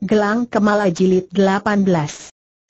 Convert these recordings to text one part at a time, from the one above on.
Gelang Kemala Jilid 18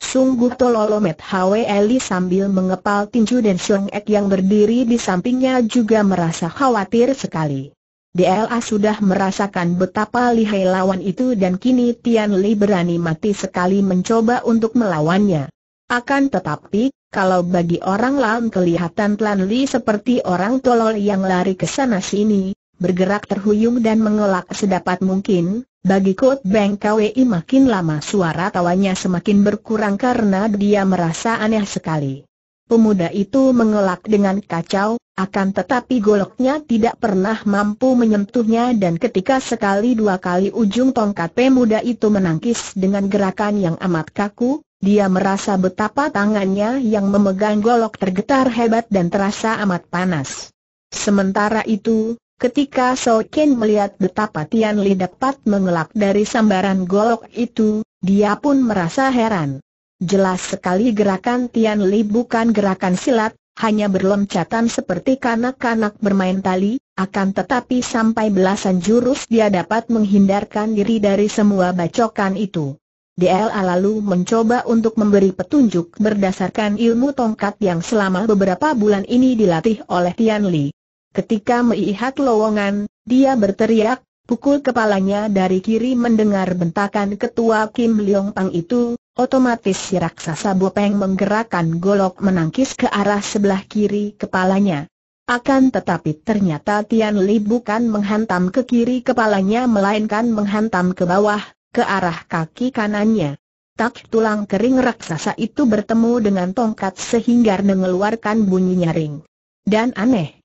Sungguh tololomet Hwe Eli sambil mengepal tinju dan Xiong Ek yang berdiri di sampingnya juga merasa khawatir sekali. DLA sudah merasakan betapa lihai lawan itu dan kini Tian Li berani mati sekali mencoba untuk melawannya. Akan tetapi, kalau bagi orang lain kelihatan Tian Li seperti orang tolol yang lari ke sana sini, bergerak terhuyung dan mengelak sedapat mungkin, bagi Kot Beng Kwi makin lama suara tawanya semakin berkurang karena dia merasa aneh sekali. Pemuda itu mengelak dengan kacau, akan tetapi goloknya tidak pernah mampu menyentuhnya dan ketika sekali dua kali ujung tongkat pemuda itu menangkis dengan gerakan yang amat kaku, dia merasa betapa tangannya yang memegang golok tergetar hebat dan terasa amat panas. Sementara itu, Ketika So Ken melihat betapa Tian Li dapat mengelak dari sambaran golok itu, dia pun merasa heran. Jelas sekali gerakan Tian Li bukan gerakan silat, hanya berloncatan seperti kanak-kanak bermain tali, akan tetapi sampai belasan jurus dia dapat menghindarkan diri dari semua bacokan itu. DLA lalu mencoba untuk memberi petunjuk berdasarkan ilmu tongkat yang selama beberapa bulan ini dilatih oleh Tian Li. Ketika melihat lowongan, dia berteriak, pukul kepalanya dari kiri mendengar bentakan ketua Kim Leong Pang itu, otomatis si raksasa Bopeng menggerakkan golok menangkis ke arah sebelah kiri kepalanya. Akan tetapi ternyata Tian Li bukan menghantam ke kiri kepalanya melainkan menghantam ke bawah, ke arah kaki kanannya. Tak tulang kering raksasa itu bertemu dengan tongkat sehingga mengeluarkan bunyi nyaring. Dan aneh,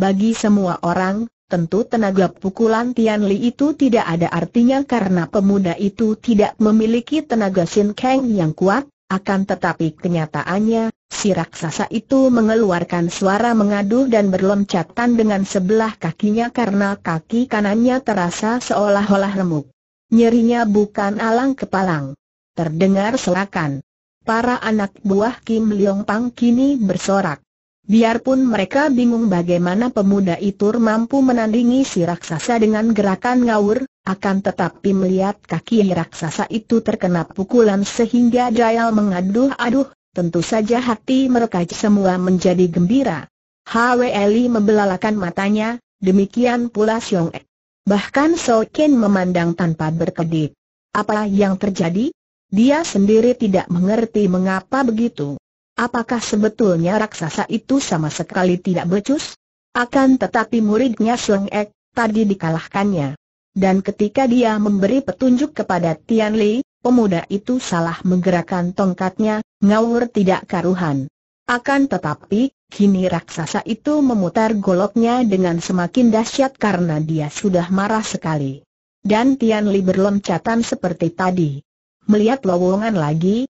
bagi semua orang, tentu tenaga pukulan Tian Li itu tidak ada artinya karena pemuda itu tidak memiliki tenaga Sin Kang yang kuat, akan tetapi kenyataannya, si raksasa itu mengeluarkan suara mengadu dan berloncatan dengan sebelah kakinya karena kaki kanannya terasa seolah-olah remuk. Nyerinya bukan alang kepalang. Terdengar serakan. Para anak buah Kim Leong Pang kini bersorak. Biarpun mereka bingung bagaimana pemuda itu mampu menandingi si raksasa dengan gerakan ngawur, akan tetapi melihat kaki raksasa itu terkena pukulan sehingga jayal mengaduh-aduh, tentu saja hati mereka semua menjadi gembira. Hweli membelalakan matanya, demikian pula Xiong Ek, Bahkan So Ken memandang tanpa berkedip. Apa yang terjadi? Dia sendiri tidak mengerti mengapa begitu. Apakah sebetulnya raksasa itu sama sekali tidak becus? Akan tetapi muridnya Sung Ek, tadi dikalahkannya. Dan ketika dia memberi petunjuk kepada Tian Li, pemuda itu salah menggerakkan tongkatnya, ngawur tidak karuhan. Akan tetapi, kini raksasa itu memutar goloknya dengan semakin dahsyat karena dia sudah marah sekali. Dan Tian Li berloncatan seperti tadi. Melihat lowongan lagi,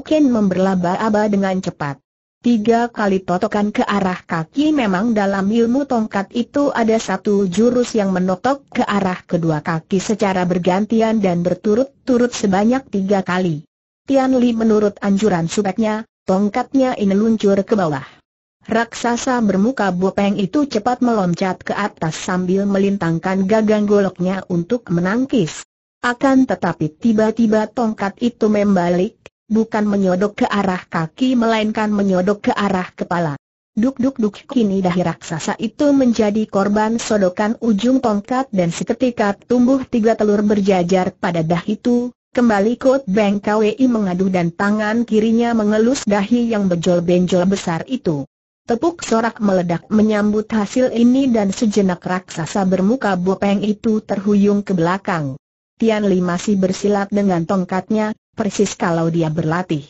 Ken memberlaba-aba dengan cepat. Tiga kali totokan ke arah kaki memang dalam ilmu tongkat itu ada satu jurus yang menotok ke arah kedua kaki secara bergantian dan berturut-turut sebanyak tiga kali. Tian Li menurut anjuran subeknya, tongkatnya ini luncur ke bawah. Raksasa bermuka bopeng itu cepat meloncat ke atas sambil melintangkan gagang goloknya untuk menangkis. Akan tetapi tiba-tiba tongkat itu membalik, bukan menyodok ke arah kaki melainkan menyodok ke arah kepala. Duk-duk-duk kini dahi raksasa itu menjadi korban sodokan ujung tongkat dan seketika tumbuh tiga telur berjajar pada dahi itu, Kembali Kot bank KWI mengadu dan tangan kirinya mengelus dahi yang benjol-benjol besar itu. Tepuk sorak meledak menyambut hasil ini dan sejenak raksasa bermuka bopeng itu terhuyung ke belakang. Tian Li masih bersilat dengan tongkatnya, persis kalau dia berlatih.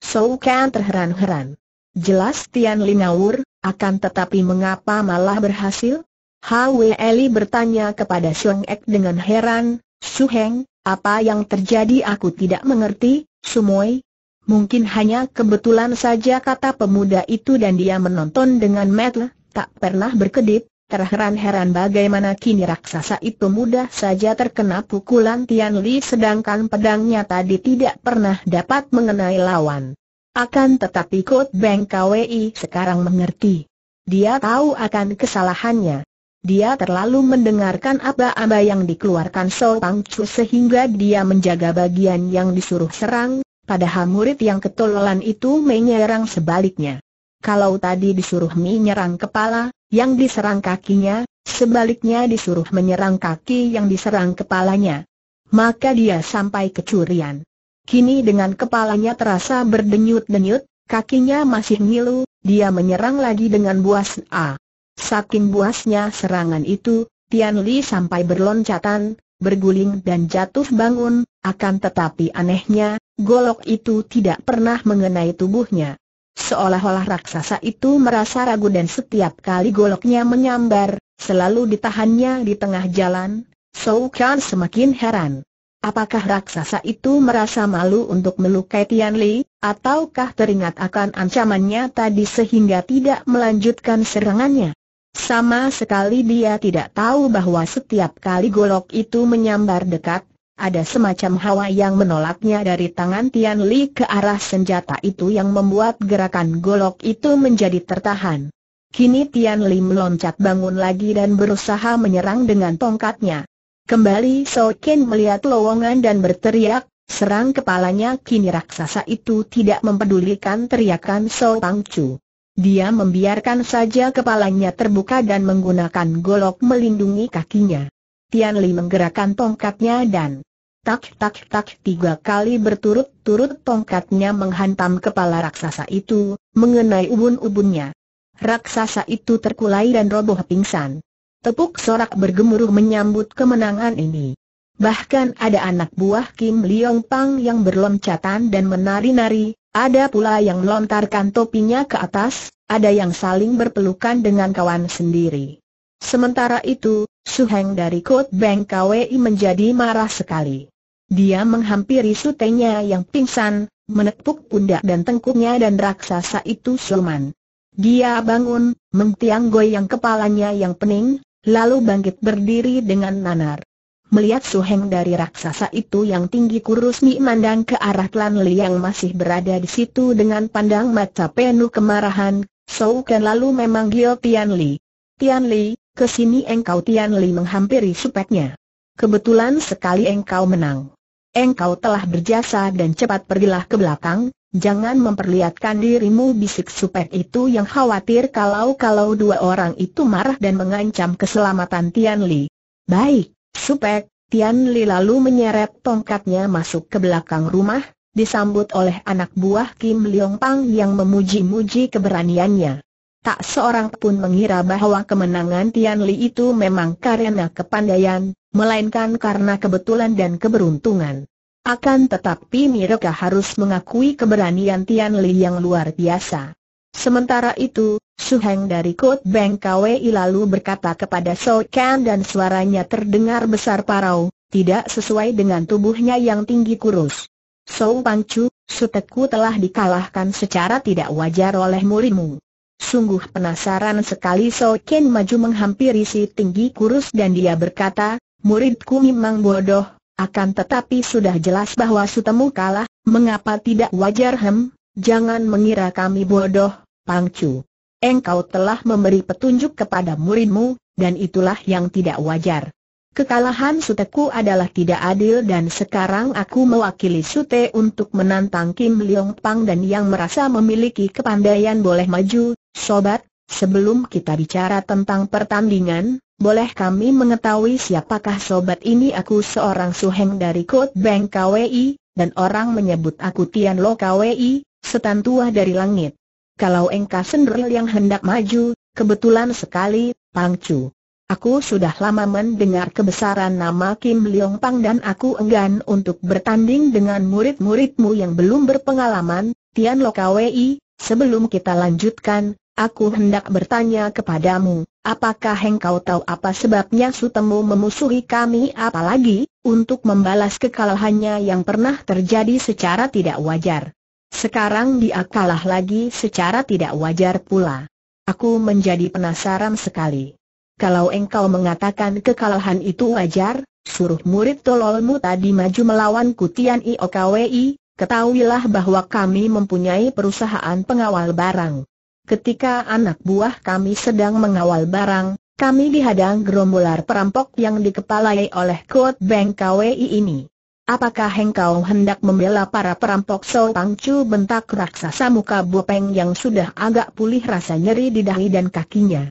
Sou Kan terheran-heran. Jelas Tian Li ngawur, akan tetapi mengapa malah berhasil? Hwe Eli bertanya kepada Xiong Ek dengan heran, Su Heng, apa yang terjadi aku tidak mengerti, Sumoi? Mungkin hanya kebetulan saja kata pemuda itu dan dia menonton dengan metel, tak pernah berkedip, terheran-heran bagaimana kini raksasa itu mudah saja terkena pukulan Tian Li sedangkan pedangnya tadi tidak pernah dapat mengenai lawan. Akan tetapi Kut Beng Kwi sekarang mengerti. Dia tahu akan kesalahannya. Dia terlalu mendengarkan aba-aba yang dikeluarkan So Pang Chu sehingga dia menjaga bagian yang disuruh serang, padahal murid yang ketololan itu menyerang sebaliknya. Kalau tadi disuruh menyerang kepala, yang diserang kakinya, sebaliknya disuruh menyerang kaki yang diserang kepalanya. Maka dia sampai kecurian. Kini dengan kepalanya terasa berdenyut-denyut, kakinya masih ngilu, dia menyerang lagi dengan buas A. Saking buasnya serangan itu, Tian Li sampai berloncatan, berguling dan jatuh bangun, akan tetapi anehnya, golok itu tidak pernah mengenai tubuhnya. Seolah-olah raksasa itu merasa ragu dan setiap kali goloknya menyambar, selalu ditahannya di tengah jalan, Sou Kan semakin heran. Apakah raksasa itu merasa malu untuk melukai Tian Li, ataukah teringat akan ancamannya tadi sehingga tidak melanjutkan serangannya? Sama sekali dia tidak tahu bahwa setiap kali golok itu menyambar dekat, ada semacam hawa yang menolaknya dari tangan Tian Li ke arah senjata itu yang membuat gerakan golok itu menjadi tertahan. Kini Tian Li meloncat bangun lagi dan berusaha menyerang dengan tongkatnya. Kembali So Ken melihat lowongan dan berteriak, serang kepalanya kini raksasa itu tidak mempedulikan teriakan So Pang Chu. Dia membiarkan saja kepalanya terbuka dan menggunakan golok melindungi kakinya. Tian Li menggerakkan tongkatnya dan tak tak tak tiga kali berturut-turut tongkatnya menghantam kepala raksasa itu, mengenai ubun-ubunnya. Raksasa itu terkulai dan roboh pingsan. Tepuk sorak bergemuruh menyambut kemenangan ini. Bahkan ada anak buah Kim Leong Pang yang berloncatan dan menari-nari, ada pula yang melontarkan topinya ke atas, ada yang saling berpelukan dengan kawan sendiri. Sementara itu, Su Heng dari Kot Beng Kwei menjadi marah sekali. Dia menghampiri sutenya yang pingsan, menepuk pundak dan tengkuknya dan raksasa itu Sulman. Dia bangun, mengtiang goyang kepalanya yang pening, lalu bangkit berdiri dengan nanar. Melihat Su Heng dari raksasa itu yang tinggi kurus Mi mandang ke arah Klan Li yang masih berada di situ dengan pandang mata penuh kemarahan, Ken lalu memanggil Tian Li. Tian Li, Kesini engkau Tian Li menghampiri supetnya. Kebetulan sekali engkau menang. Engkau telah berjasa dan cepat pergilah ke belakang, jangan memperlihatkan dirimu bisik supet itu yang khawatir kalau-kalau dua orang itu marah dan mengancam keselamatan Tian Li. Baik, supet, Tian Li lalu menyeret tongkatnya masuk ke belakang rumah, disambut oleh anak buah Kim Leong Pang yang memuji-muji keberaniannya. Tak seorang pun mengira bahwa kemenangan Tian Li itu memang karena kepandaian, melainkan karena kebetulan dan keberuntungan. Akan tetapi mereka harus mengakui keberanian Tian Li yang luar biasa. Sementara itu, Su Heng dari Kut Beng Kwei lalu berkata kepada So Kan dan suaranya terdengar besar parau, tidak sesuai dengan tubuhnya yang tinggi kurus. So Su Teku telah dikalahkan secara tidak wajar oleh murimu. Sungguh penasaran sekali So Ken maju menghampiri si tinggi kurus dan dia berkata, muridku memang bodoh, akan tetapi sudah jelas bahwa Sutemu kalah, mengapa tidak wajar hem? Jangan mengira kami bodoh, Pangcu. Engkau telah memberi petunjuk kepada muridmu, dan itulah yang tidak wajar. Kekalahan Suteku adalah tidak adil dan sekarang aku mewakili Sute untuk menantang Kim Leong Pang dan yang merasa memiliki kepandaian boleh maju, sobat, sebelum kita bicara tentang pertandingan, boleh kami mengetahui siapakah sobat ini aku seorang suheng dari Code Bank KWI, dan orang menyebut aku Tian Lo KWI, setan tua dari langit. Kalau engkau sendiri yang hendak maju, kebetulan sekali, Pang Chu. Aku sudah lama mendengar kebesaran nama Kim Leong Pang dan aku enggan untuk bertanding dengan murid-muridmu yang belum berpengalaman, Tian Lo Kwei, sebelum kita lanjutkan, aku hendak bertanya kepadamu, apakah engkau tahu apa sebabnya sutemu memusuhi kami apalagi, untuk membalas kekalahannya yang pernah terjadi secara tidak wajar. Sekarang dia kalah lagi secara tidak wajar pula. Aku menjadi penasaran sekali kalau engkau mengatakan kekalahan itu wajar, suruh murid tololmu tadi maju melawan Kutian IOKWI, ketahuilah bahwa kami mempunyai perusahaan pengawal barang. Ketika anak buah kami sedang mengawal barang, kami dihadang gerombolan perampok yang dikepalai oleh Kot Bank KWI ini. Apakah engkau hendak membela para perampok So Pangcu bentak raksasa muka Bopeng yang sudah agak pulih rasa nyeri di dahi dan kakinya.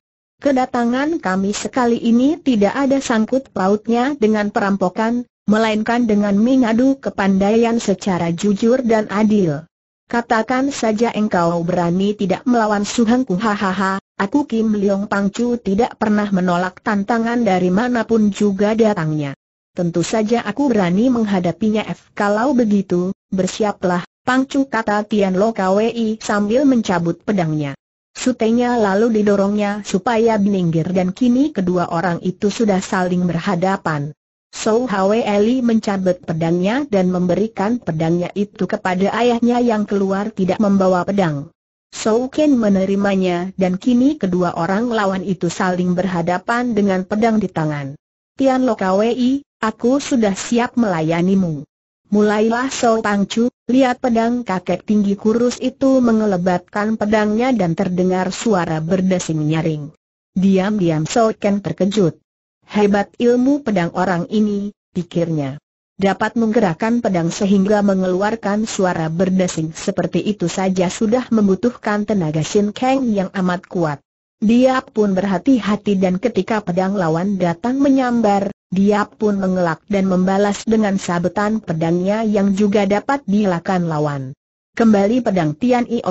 Kedatangan kami sekali ini tidak ada sangkut pautnya dengan perampokan, melainkan dengan mengadu kepandaian secara jujur dan adil. Katakan saja engkau berani tidak melawan Suhengku hahaha, aku Kim Leong Pangcu tidak pernah menolak tantangan dari manapun juga datangnya. Tentu saja aku berani menghadapinya F. Kalau begitu, bersiaplah, Pangcu kata Tian Lo Kwei sambil mencabut pedangnya. Sutenya lalu didorongnya supaya meninggir dan kini kedua orang itu sudah saling berhadapan. So Hwe Eli mencabut pedangnya dan memberikan pedangnya itu kepada ayahnya yang keluar tidak membawa pedang. So Ken menerimanya dan kini kedua orang lawan itu saling berhadapan dengan pedang di tangan. Tian Lo Kwei, aku sudah siap melayanimu. Mulailah So Pangcu, lihat pedang kakek tinggi kurus itu mengelebatkan pedangnya dan terdengar suara berdesing nyaring. Diam-diam So Ken terkejut. Hebat ilmu pedang orang ini, pikirnya. Dapat menggerakkan pedang sehingga mengeluarkan suara berdesing seperti itu saja sudah membutuhkan tenaga Shin Kang yang amat kuat. Dia pun berhati-hati dan ketika pedang lawan datang menyambar, dia pun mengelak dan membalas dengan sabetan pedangnya yang juga dapat dilakukan lawan. Kembali pedang Tian I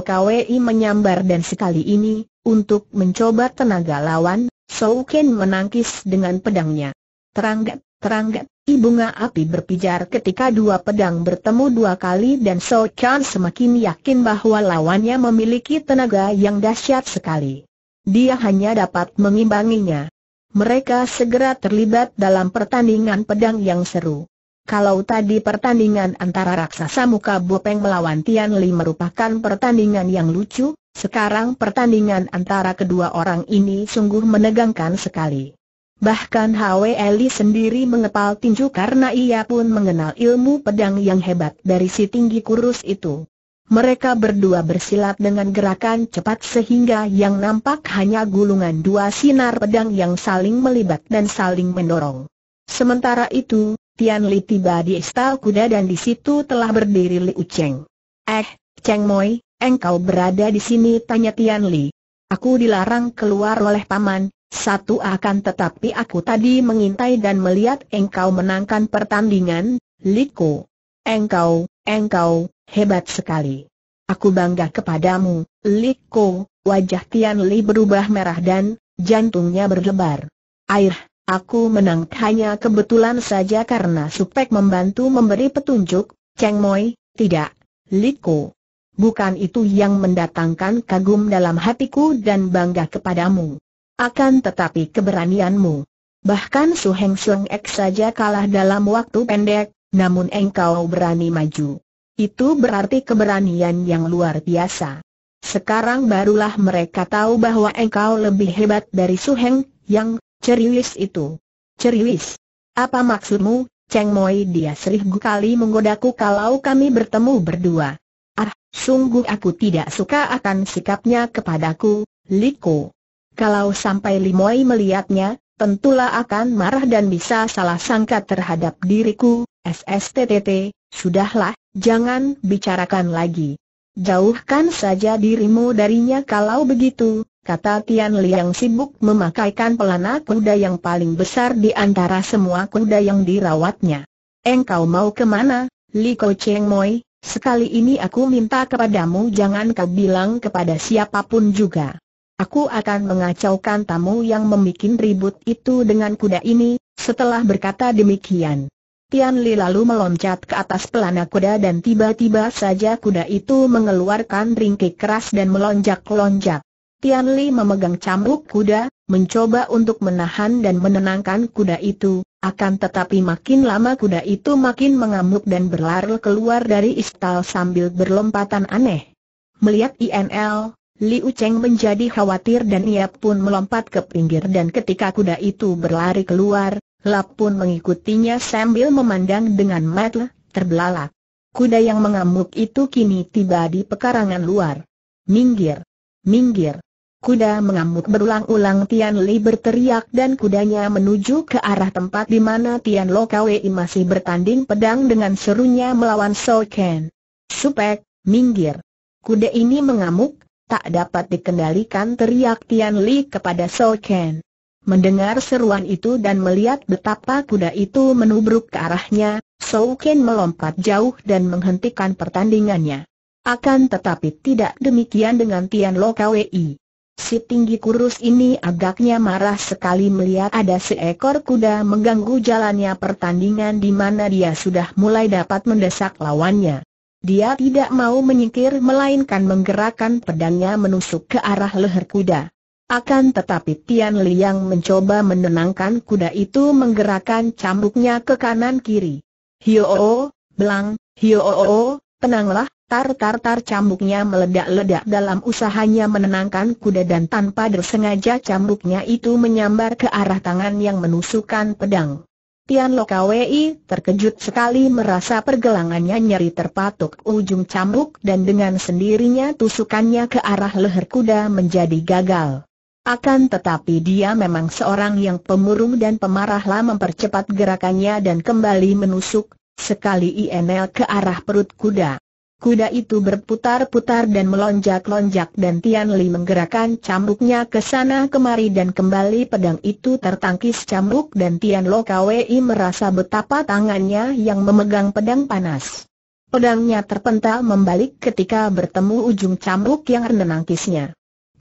menyambar dan sekali ini, untuk mencoba tenaga lawan, Shou Ken menangkis dengan pedangnya. Teranggap, teranggap, ibunga api berpijar ketika dua pedang bertemu dua kali dan Shou Ken semakin yakin bahwa lawannya memiliki tenaga yang dahsyat sekali. Dia hanya dapat mengimbanginya mereka segera terlibat dalam pertandingan pedang yang seru. Kalau tadi pertandingan antara raksasa muka Bopeng melawan Tian Li merupakan pertandingan yang lucu, sekarang pertandingan antara kedua orang ini sungguh menegangkan sekali. Bahkan Hwe Eli sendiri mengepal tinju karena ia pun mengenal ilmu pedang yang hebat dari si tinggi kurus itu. Mereka berdua bersilat dengan gerakan cepat sehingga yang nampak hanya gulungan dua sinar pedang yang saling melibat dan saling mendorong. Sementara itu, Tian Li tiba di istal kuda dan di situ telah berdiri Liu Cheng. Eh, Cheng Moi, engkau berada di sini tanya Tian Li. Aku dilarang keluar oleh paman, satu akan tetapi aku tadi mengintai dan melihat engkau menangkan pertandingan, Liko. Engkau, engkau, Hebat sekali. Aku bangga kepadamu, Li Ko. wajah Tian Li berubah merah dan jantungnya berdebar. Air, aku menang hanya kebetulan saja karena Supek membantu memberi petunjuk, Cheng Moi, tidak, Li Ko. Bukan itu yang mendatangkan kagum dalam hatiku dan bangga kepadamu. Akan tetapi keberanianmu. Bahkan Su Heng Seng Ek saja kalah dalam waktu pendek, namun engkau berani maju. Itu berarti keberanian yang luar biasa. Sekarang barulah mereka tahu bahwa engkau lebih hebat dari Suheng, yang ceriwis itu. Ceriwis? Apa maksudmu, Cheng Moi dia seribu kali menggodaku kalau kami bertemu berdua. Ah, sungguh aku tidak suka akan sikapnya kepadaku, Liko. Kalau sampai Limoi melihatnya, tentulah akan marah dan bisa salah sangka terhadap diriku, SSTTT, sudahlah, Jangan bicarakan lagi. Jauhkan saja dirimu darinya kalau begitu, kata Tian Liang sibuk memakaikan pelana kuda yang paling besar di antara semua kuda yang dirawatnya. Engkau mau kemana, Li Ko Cheng Moi? Sekali ini aku minta kepadamu jangan kau bilang kepada siapapun juga. Aku akan mengacaukan tamu yang membuat ribut itu dengan kuda ini, setelah berkata demikian, Tian Li lalu meloncat ke atas pelana kuda dan tiba-tiba saja kuda itu mengeluarkan ringkik keras dan melonjak-lonjak. Tian Li memegang cambuk kuda, mencoba untuk menahan dan menenangkan kuda itu, akan tetapi makin lama kuda itu makin mengamuk dan berlari keluar dari istal sambil berlompatan aneh. Melihat INL, Li Cheng menjadi khawatir dan ia pun melompat ke pinggir dan ketika kuda itu berlari keluar, Lap pun mengikutinya sambil memandang dengan mata terbelalak. Kuda yang mengamuk itu kini tiba di pekarangan luar. Minggir! Minggir! Kuda mengamuk berulang-ulang Tian Li berteriak dan kudanya menuju ke arah tempat di mana Tian Lo Kwei masih bertanding pedang dengan serunya melawan Soe Ken. Supek, minggir! Kuda ini mengamuk, tak dapat dikendalikan teriak Tian Li kepada Soe Ken. Mendengar seruan itu dan melihat betapa kuda itu menubruk ke arahnya, Sou melompat jauh dan menghentikan pertandingannya. Akan tetapi tidak demikian dengan Tian Lo Kwei. Si tinggi kurus ini agaknya marah sekali melihat ada seekor kuda mengganggu jalannya pertandingan di mana dia sudah mulai dapat mendesak lawannya. Dia tidak mau menyingkir melainkan menggerakkan pedangnya menusuk ke arah leher kuda. Akan tetapi Tian Liang mencoba menenangkan kuda itu menggerakkan cambuknya ke kanan kiri. Hio-o-o, belang, hio-o-o, tenanglah, tar-tar-tar cambuknya meledak-ledak dalam usahanya menenangkan kuda dan tanpa disengaja cambuknya itu menyambar ke arah tangan yang menusukkan pedang. Tian Kwei terkejut sekali merasa pergelangannya nyeri terpatuk ujung cambuk dan dengan sendirinya tusukannya ke arah leher kuda menjadi gagal. Akan tetapi dia memang seorang yang pemurung dan pemarahlah mempercepat gerakannya dan kembali menusuk, sekali INL ke arah perut kuda. Kuda itu berputar-putar dan melonjak-lonjak dan Tian Li menggerakkan cambuknya ke sana kemari dan kembali pedang itu tertangkis cambuk dan Tian Lo Kwei merasa betapa tangannya yang memegang pedang panas. Pedangnya terpental membalik ketika bertemu ujung cambuk yang menangkisnya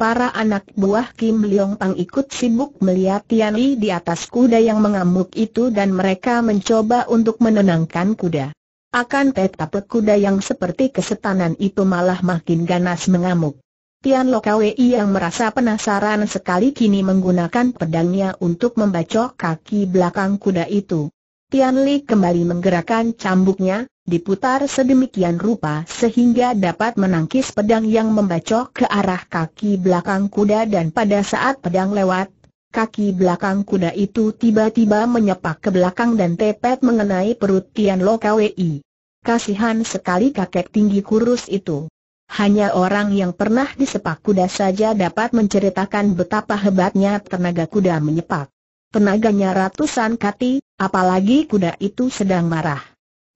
para anak buah Kim Leong Pang ikut sibuk melihat Tian Li di atas kuda yang mengamuk itu dan mereka mencoba untuk menenangkan kuda. Akan tetapi kuda yang seperti kesetanan itu malah makin ganas mengamuk. Tian Lo Kwei yang merasa penasaran sekali kini menggunakan pedangnya untuk membacok kaki belakang kuda itu. Tian Li kembali menggerakkan cambuknya, diputar sedemikian rupa sehingga dapat menangkis pedang yang membacok ke arah kaki belakang kuda dan pada saat pedang lewat, kaki belakang kuda itu tiba-tiba menyepak ke belakang dan tepet mengenai perut Tian Lo Kwei. Kasihan sekali kakek tinggi kurus itu. Hanya orang yang pernah disepak kuda saja dapat menceritakan betapa hebatnya tenaga kuda menyepak tenaganya ratusan kati, apalagi kuda itu sedang marah.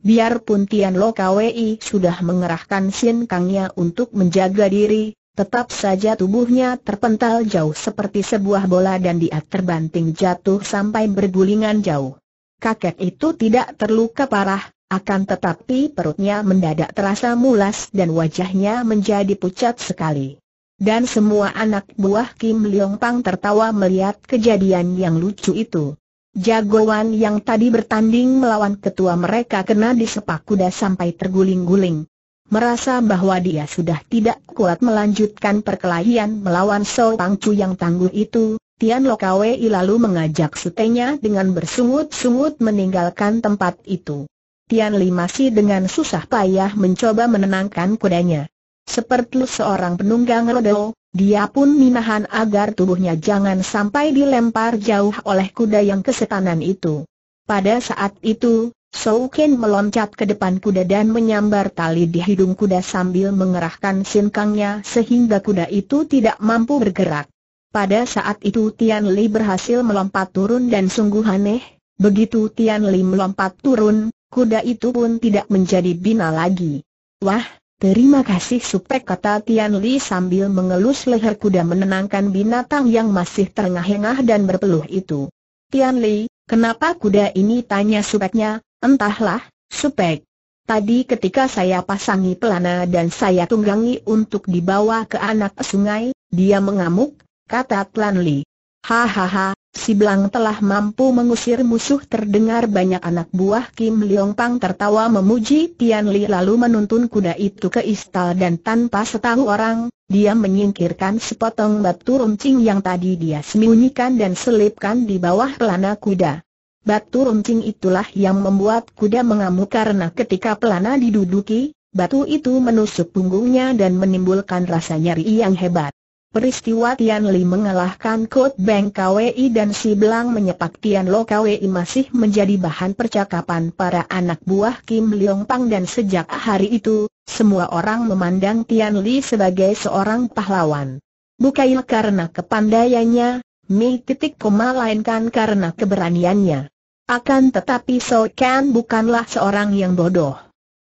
Biarpun Tian Lo Kwei sudah mengerahkan sin kangnya untuk menjaga diri, tetap saja tubuhnya terpental jauh seperti sebuah bola dan dia terbanting jatuh sampai bergulingan jauh. Kakek itu tidak terluka parah, akan tetapi perutnya mendadak terasa mulas dan wajahnya menjadi pucat sekali. Dan semua anak buah Kim Leong Pang tertawa melihat kejadian yang lucu itu. Jagoan yang tadi bertanding melawan ketua mereka kena disepak kuda sampai terguling-guling. Merasa bahwa dia sudah tidak kuat melanjutkan perkelahian melawan So Chu yang tangguh itu, Tian Lokawei lalu mengajak sutenya dengan bersungut-sungut meninggalkan tempat itu. Tian Li masih dengan susah payah mencoba menenangkan kudanya. Seperti seorang penunggang roda, dia pun minahan agar tubuhnya jangan sampai dilempar jauh oleh kuda yang kesetanan itu. Pada saat itu, Shou Ken meloncat ke depan kuda dan menyambar tali di hidung kuda sambil mengerahkan sinkangnya sehingga kuda itu tidak mampu bergerak. Pada saat itu Tian Li berhasil melompat turun dan sungguh aneh, begitu Tian Li melompat turun, kuda itu pun tidak menjadi bina lagi. Wah, Terima kasih supek kata Tian Li sambil mengelus leher kuda menenangkan binatang yang masih terengah-engah dan berpeluh itu. Tian Li, kenapa kuda ini tanya supeknya, entahlah, supek. Tadi ketika saya pasangi pelana dan saya tunggangi untuk dibawa ke anak sungai, dia mengamuk, kata Tian Li. Hahaha, Si Blang telah mampu mengusir musuh terdengar banyak anak buah Kim Leong Pang tertawa memuji Tian Li lalu menuntun kuda itu ke istal dan tanpa setahu orang, dia menyingkirkan sepotong batu runcing yang tadi dia sembunyikan dan selipkan di bawah pelana kuda. Batu runcing itulah yang membuat kuda mengamuk karena ketika pelana diduduki, batu itu menusuk punggungnya dan menimbulkan rasa nyeri yang hebat. Peristiwa Tian Li mengalahkan Kot Beng KWI dan Si Belang menyepak Tian Lo KWI masih menjadi bahan percakapan para anak buah Kim Leong Pang dan sejak hari itu, semua orang memandang Tian Li sebagai seorang pahlawan. Bukail karena kepandaiannya, Mi titik koma lainkan karena keberaniannya. Akan tetapi So Kan bukanlah seorang yang bodoh.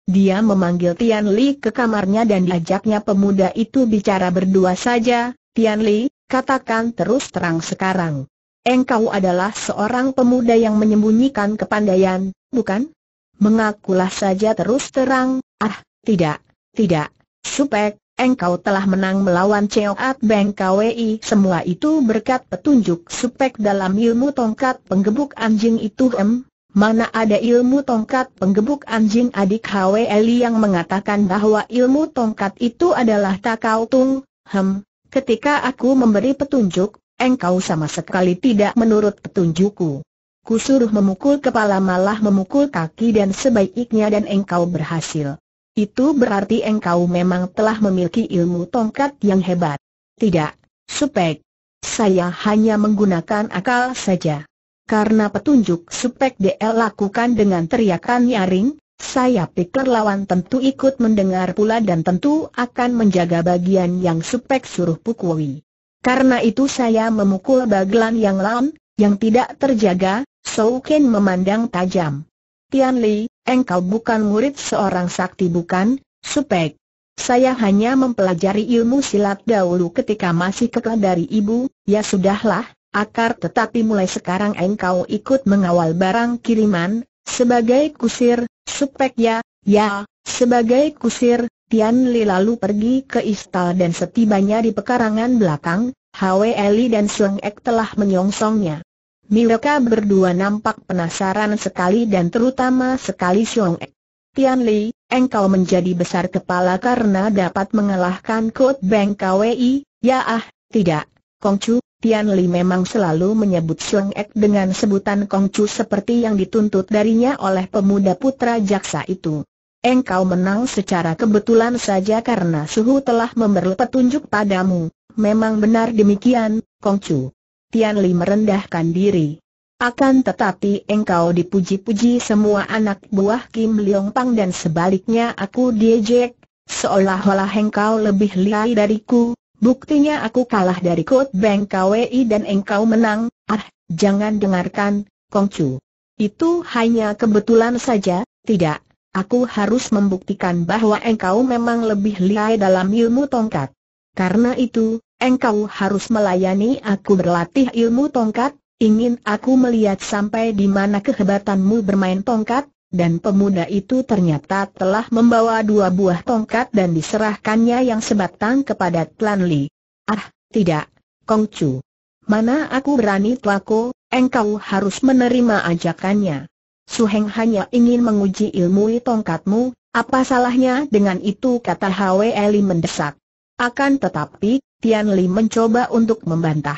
Dia memanggil Tian Li ke kamarnya dan diajaknya pemuda itu bicara berdua saja, Tian Li, katakan terus terang sekarang. Engkau adalah seorang pemuda yang menyembunyikan kepandaian, bukan? Mengakulah saja terus terang, ah, tidak, tidak, supek, engkau telah menang melawan Cheoat Beng KWI. Semua itu berkat petunjuk supek dalam ilmu tongkat penggebuk anjing itu em, Mana ada ilmu tongkat penggebuk anjing adik HWL yang mengatakan bahwa ilmu tongkat itu adalah takau tung, hem, Ketika aku memberi petunjuk, engkau sama sekali tidak menurut petunjukku. Kusuruh memukul kepala malah memukul kaki dan sebaiknya dan engkau berhasil. Itu berarti engkau memang telah memiliki ilmu tongkat yang hebat. Tidak, Supek. Saya hanya menggunakan akal saja. Karena petunjuk Supek DL lakukan dengan teriakan nyaring, saya pikir lawan tentu ikut mendengar pula dan tentu akan menjaga bagian yang supek suruh Pukui. Karena itu saya memukul bagelan yang lam, yang tidak terjaga, Sou Ken memandang tajam. Tian Li, engkau bukan murid seorang sakti bukan, supek. Saya hanya mempelajari ilmu silat dahulu ketika masih kekal dari ibu, ya sudahlah, akar tetapi mulai sekarang engkau ikut mengawal barang kiriman, sebagai kusir, supek ya, ya, sebagai kusir, Tian Li lalu pergi ke istal dan setibanya di pekarangan belakang, Hwe Eli dan Sung Ek telah menyongsongnya. Mereka berdua nampak penasaran sekali dan terutama sekali Sung Ek. Tian Li, engkau menjadi besar kepala karena dapat mengalahkan Kot Beng Kwi, ya ah, tidak, Kong Chu. Tian Li memang selalu menyebut Seng Ek dengan sebutan Kong Chu seperti yang dituntut darinya oleh pemuda putra jaksa itu. Engkau menang secara kebetulan saja karena suhu telah memberi petunjuk padamu. Memang benar demikian, Kong Chu. Tian Li merendahkan diri. Akan tetapi engkau dipuji-puji semua anak buah Kim Leong Pang dan sebaliknya aku diejek, seolah-olah engkau lebih liai dariku, Buktinya aku kalah dari Kot Bank KWI dan engkau menang, ah, jangan dengarkan, Kongcu. Itu hanya kebetulan saja, tidak, aku harus membuktikan bahwa engkau memang lebih lihai dalam ilmu tongkat. Karena itu, engkau harus melayani aku berlatih ilmu tongkat, ingin aku melihat sampai di mana kehebatanmu bermain tongkat, dan pemuda itu ternyata telah membawa dua buah tongkat dan diserahkannya yang sebatang kepada Tlan Li. Ah, tidak, Kong Chu. Mana aku berani tuaku, engkau harus menerima ajakannya. Su Heng hanya ingin menguji ilmu tongkatmu, apa salahnya dengan itu kata Hwe Li mendesak. Akan tetapi, Tian Li mencoba untuk membantah.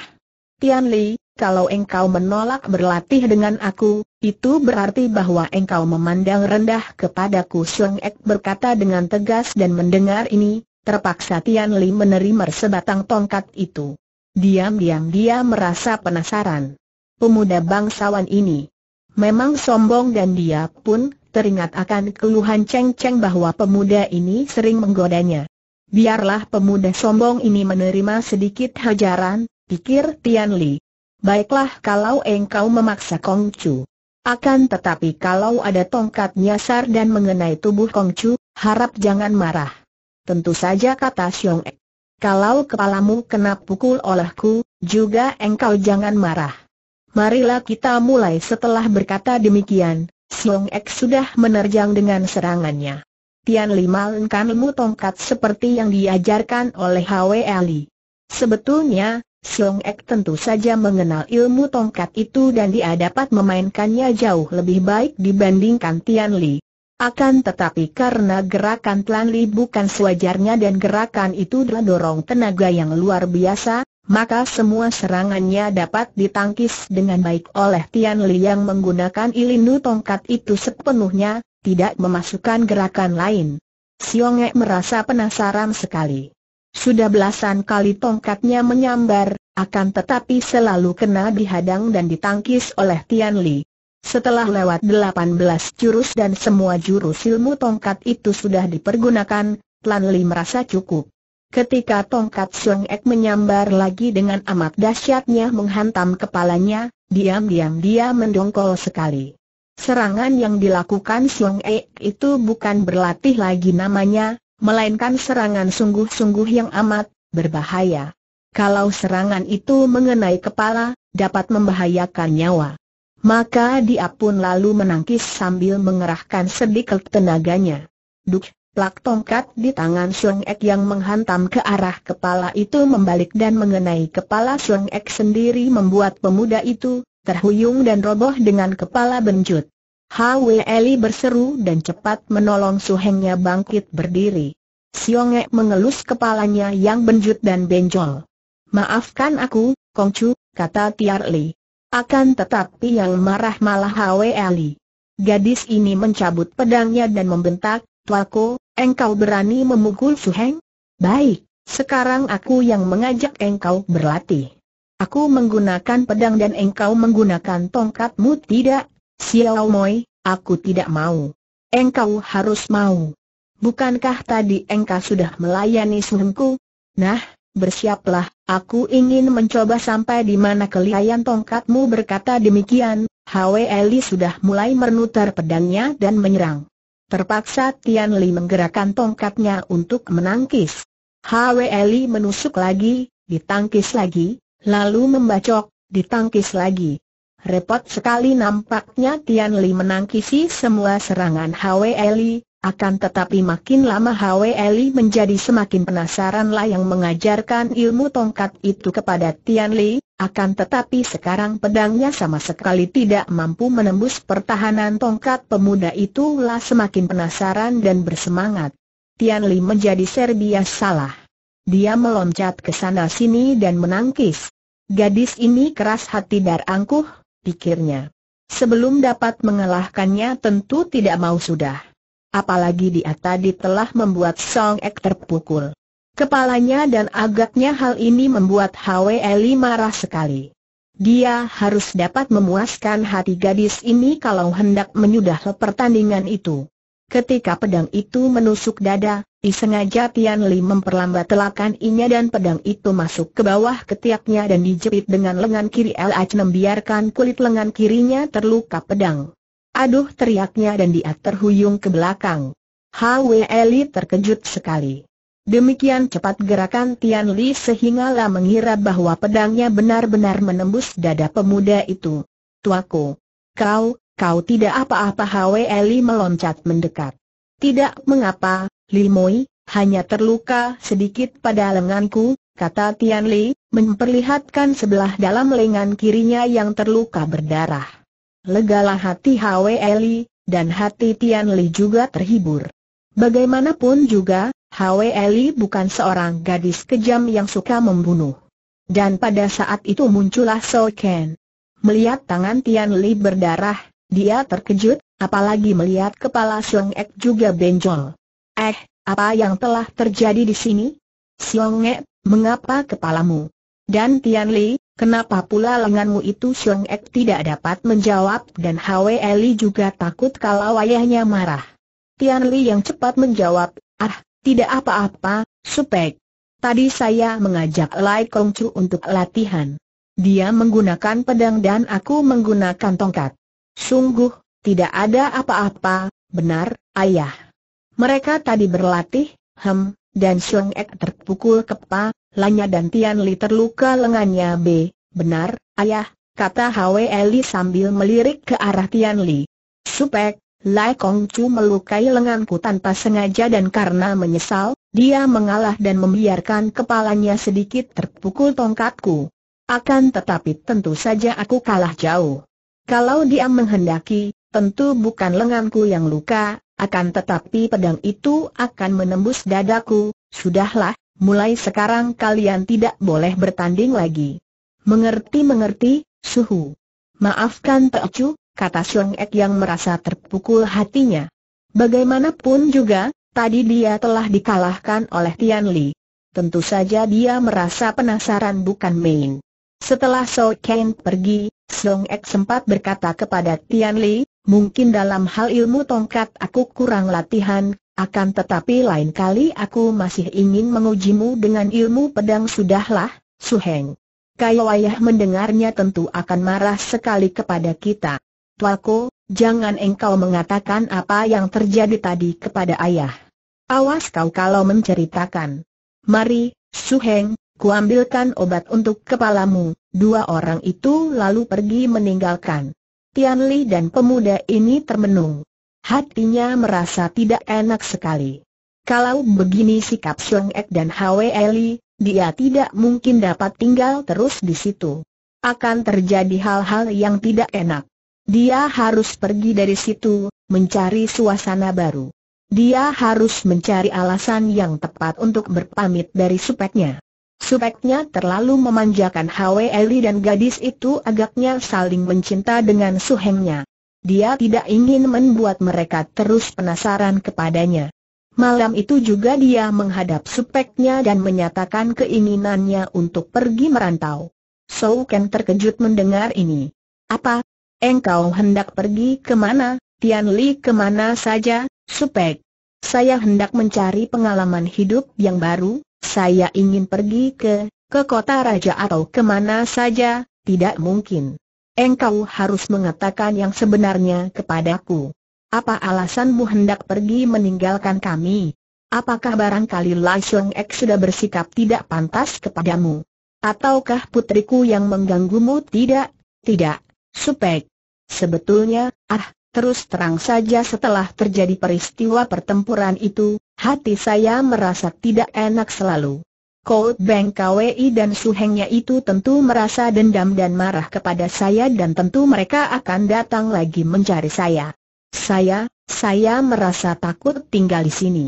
Tian Li, kalau engkau menolak berlatih dengan aku, itu berarti bahwa engkau memandang rendah kepadaku Sheng Ek berkata dengan tegas dan mendengar ini, terpaksa Tian Li menerima sebatang tongkat itu. Diam-diam dia merasa penasaran. Pemuda bangsawan ini memang sombong dan dia pun teringat akan keluhan Cheng Cheng bahwa pemuda ini sering menggodanya. Biarlah pemuda sombong ini menerima sedikit hajaran, pikir Tian Li. Baiklah kalau engkau memaksa Kongcu. Akan tetapi kalau ada tongkat nyasar dan mengenai tubuh Kongcu, harap jangan marah. Tentu saja kata Xiong Ek. Kalau kepalamu kena pukul olehku, juga engkau jangan marah. Marilah kita mulai setelah berkata demikian, Xiong Ek sudah menerjang dengan serangannya. Tian Lima engkanmu tongkat seperti yang diajarkan oleh Hwe Ali. Sebetulnya, Siong Ek tentu saja mengenal ilmu tongkat itu dan dia dapat memainkannya jauh lebih baik dibandingkan Tian Li. Akan tetapi karena gerakan Tian Li bukan sewajarnya dan gerakan itu dorong tenaga yang luar biasa, maka semua serangannya dapat ditangkis dengan baik oleh Tian Li yang menggunakan ilmu tongkat itu sepenuhnya, tidak memasukkan gerakan lain. Ek merasa penasaran sekali. Sudah belasan kali tongkatnya menyambar, akan tetapi selalu kena dihadang dan ditangkis oleh Tian Li. Setelah lewat delapan belas jurus dan semua jurus ilmu tongkat itu sudah dipergunakan, Tian Li merasa cukup. Ketika tongkat Song Ek menyambar lagi dengan amat dahsyatnya menghantam kepalanya, diam-diam dia mendongkol sekali. Serangan yang dilakukan Song Ek itu bukan berlatih lagi namanya, melainkan serangan sungguh-sungguh yang amat berbahaya. Kalau serangan itu mengenai kepala, dapat membahayakan nyawa. Maka dia pun lalu menangkis sambil mengerahkan sedikit tenaganya. Duk, plak tongkat di tangan Sung Ek yang menghantam ke arah kepala itu membalik dan mengenai kepala Sung Ek sendiri membuat pemuda itu terhuyung dan roboh dengan kepala benjut. Hwe Eli berseru dan cepat menolong suhengnya bangkit berdiri. Siongek mengelus kepalanya yang benjut dan benjol. Maafkan aku, Kongcu, kata Tiar Li. Akan tetapi yang marah malah Hwe Eli. Gadis ini mencabut pedangnya dan membentak, Tuako, engkau berani memukul Suheng? Baik, sekarang aku yang mengajak engkau berlatih. Aku menggunakan pedang dan engkau menggunakan tongkatmu tidak, Xiao Moi, aku tidak mau. Engkau harus mau. Bukankah tadi engkau sudah melayani suhengku? Nah, bersiaplah, aku ingin mencoba sampai di mana kelihayan tongkatmu berkata demikian. Hwe Eli sudah mulai menutar pedangnya dan menyerang. Terpaksa Tian Li menggerakkan tongkatnya untuk menangkis. Hwe Eli menusuk lagi, ditangkis lagi, lalu membacok, ditangkis lagi. Repot sekali nampaknya Tian Li menangkisi semua serangan Hwe Li, akan tetapi makin lama Hwe Li menjadi semakin penasaran lah yang mengajarkan ilmu tongkat itu kepada Tian Li, akan tetapi sekarang pedangnya sama sekali tidak mampu menembus pertahanan tongkat pemuda itu itulah semakin penasaran dan bersemangat. Tian Li menjadi serbias salah. Dia meloncat ke sana sini dan menangkis. Gadis ini keras hati dan angkuh, pikirnya. Sebelum dapat mengalahkannya tentu tidak mau sudah. Apalagi dia tadi telah membuat Song Ek terpukul. Kepalanya dan agaknya hal ini membuat Hwe Eli marah sekali. Dia harus dapat memuaskan hati gadis ini kalau hendak menyudah pertandingan itu. Ketika pedang itu menusuk dada, Disengaja Tian Li memperlambat telakan inya dan pedang itu masuk ke bawah ketiaknya dan dijepit dengan lengan kiri Lac membiarkan kulit lengan kirinya terluka pedang. Aduh teriaknya dan dia terhuyung ke belakang. Hwe Li terkejut sekali. Demikian cepat gerakan Tian Li sehingga lah mengira bahwa pedangnya benar-benar menembus dada pemuda itu. Tuaku! Kau, kau tidak apa-apa Hwe Li meloncat mendekat. Tidak mengapa, Limoi, hanya terluka sedikit pada lenganku, kata Tian Li, memperlihatkan sebelah dalam lengan kirinya yang terluka berdarah. Legalah hati Hwe Li, dan hati Tian Li juga terhibur. Bagaimanapun juga, Hwe Li bukan seorang gadis kejam yang suka membunuh. Dan pada saat itu muncullah So Ken. Melihat tangan Tian Li berdarah, dia terkejut, apalagi melihat kepala Siong Ek juga benjol. Eh, apa yang telah terjadi di sini? Siong Ek, mengapa kepalamu? Dan Tian Li, kenapa pula lenganmu itu Siong Ek tidak dapat menjawab dan Hwe Li juga takut kalau ayahnya marah. Tian Li yang cepat menjawab, ah, tidak apa-apa, supek. Tadi saya mengajak Lai Kong Chu untuk latihan. Dia menggunakan pedang dan aku menggunakan tongkat. Sungguh, tidak ada apa-apa, benar, ayah. Mereka tadi berlatih, hem, dan Xiong Ek terpukul kepa, Lanya dan Tian Li terluka lengannya B, benar, ayah, kata Hwe Eli sambil melirik ke arah Tian Li. Supek, Lai Kong Chu melukai lenganku tanpa sengaja dan karena menyesal, dia mengalah dan membiarkan kepalanya sedikit terpukul tongkatku. Akan tetapi tentu saja aku kalah jauh. Kalau dia menghendaki, Tentu bukan lenganku yang luka, akan tetapi pedang itu akan menembus dadaku, sudahlah, mulai sekarang kalian tidak boleh bertanding lagi. Mengerti-mengerti, suhu. Maafkan Teocu, kata Song Ek yang merasa terpukul hatinya. Bagaimanapun juga, tadi dia telah dikalahkan oleh Tian Li. Tentu saja dia merasa penasaran bukan main. Setelah So Ken pergi, Song Ek sempat berkata kepada Tian Li, Mungkin dalam hal ilmu tongkat aku kurang latihan, akan tetapi lain kali aku masih ingin mengujimu dengan ilmu pedang sudahlah, Suheng. Kayo ayah mendengarnya tentu akan marah sekali kepada kita. Tuaku, jangan engkau mengatakan apa yang terjadi tadi kepada ayah. Awas kau kalau menceritakan. Mari, Suheng, kuambilkan obat untuk kepalamu. Dua orang itu lalu pergi meninggalkan Tian Li dan pemuda ini termenung. Hatinya merasa tidak enak sekali. Kalau begini sikap Seng Ek dan Hwe Eli, dia tidak mungkin dapat tinggal terus di situ. Akan terjadi hal-hal yang tidak enak. Dia harus pergi dari situ, mencari suasana baru. Dia harus mencari alasan yang tepat untuk berpamit dari supeknya. Subeknya terlalu memanjakan Hwe Eli dan gadis itu agaknya saling mencinta dengan suhengnya. Dia tidak ingin membuat mereka terus penasaran kepadanya. Malam itu juga dia menghadap subeknya dan menyatakan keinginannya untuk pergi merantau. Sou Ken terkejut mendengar ini. Apa? Engkau hendak pergi kemana? Tian Li kemana saja, Supek? Saya hendak mencari pengalaman hidup yang baru, saya ingin pergi ke, ke kota raja atau kemana saja, tidak mungkin. Engkau harus mengatakan yang sebenarnya kepadaku. Apa alasanmu hendak pergi meninggalkan kami? Apakah barangkali Lai Xiong Ek sudah bersikap tidak pantas kepadamu? Ataukah putriku yang mengganggumu tidak? Tidak, Supek. Sebetulnya, ah, terus terang saja setelah terjadi peristiwa pertempuran itu, hati saya merasa tidak enak selalu. Cold Bank KWI dan suhengnya itu tentu merasa dendam dan marah kepada saya dan tentu mereka akan datang lagi mencari saya. Saya, saya merasa takut tinggal di sini.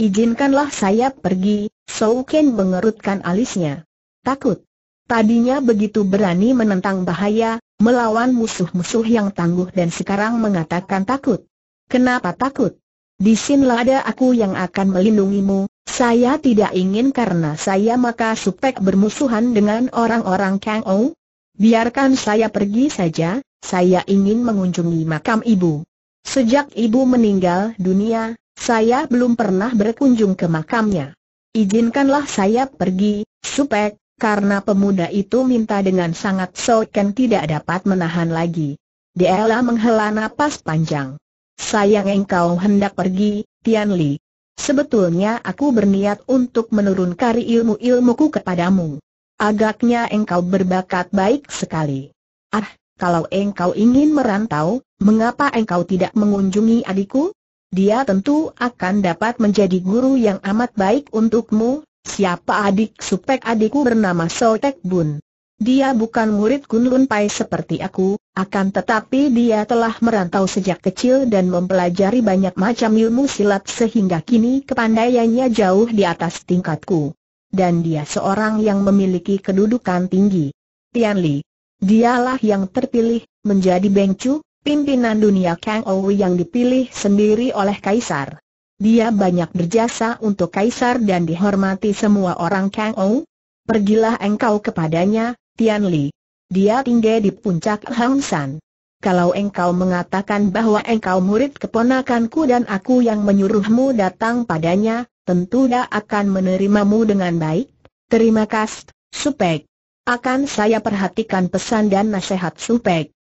Izinkanlah saya pergi, Sou Ken mengerutkan alisnya. Takut. Tadinya begitu berani menentang bahaya, melawan musuh-musuh yang tangguh dan sekarang mengatakan takut. Kenapa takut? Di sinilah ada aku yang akan melindungimu, saya tidak ingin karena saya maka supek bermusuhan dengan orang-orang Kang Ou. Biarkan saya pergi saja, saya ingin mengunjungi makam ibu. Sejak ibu meninggal dunia, saya belum pernah berkunjung ke makamnya. Izinkanlah saya pergi, supek, karena pemuda itu minta dengan sangat soken tidak dapat menahan lagi. Dialah menghela napas panjang. Sayang engkau hendak pergi, Tian Li. Sebetulnya aku berniat untuk menurunkan ilmu-ilmuku kepadamu. Agaknya engkau berbakat baik sekali. Ah, kalau engkau ingin merantau, mengapa engkau tidak mengunjungi adikku? Dia tentu akan dapat menjadi guru yang amat baik untukmu. Siapa adik supek adikku bernama Sotek Bun? Dia bukan murid Kunlun Pai seperti aku, akan tetapi dia telah merantau sejak kecil dan mempelajari banyak macam ilmu silat sehingga kini kepandaiannya jauh di atas tingkatku. Dan dia seorang yang memiliki kedudukan tinggi. Tian Li. Dialah yang terpilih, menjadi Chu, pimpinan dunia Kang Owi yang dipilih sendiri oleh Kaisar. Dia banyak berjasa untuk Kaisar dan dihormati semua orang Kang Ou, Pergilah engkau kepadanya, Tian Li. Dia tinggal di puncak Hang San. Kalau engkau mengatakan bahwa engkau murid keponakanku dan aku yang menyuruhmu datang padanya, tentu dia akan menerimamu dengan baik. Terima kasih, Supek. Akan saya perhatikan pesan dan nasihat Supek.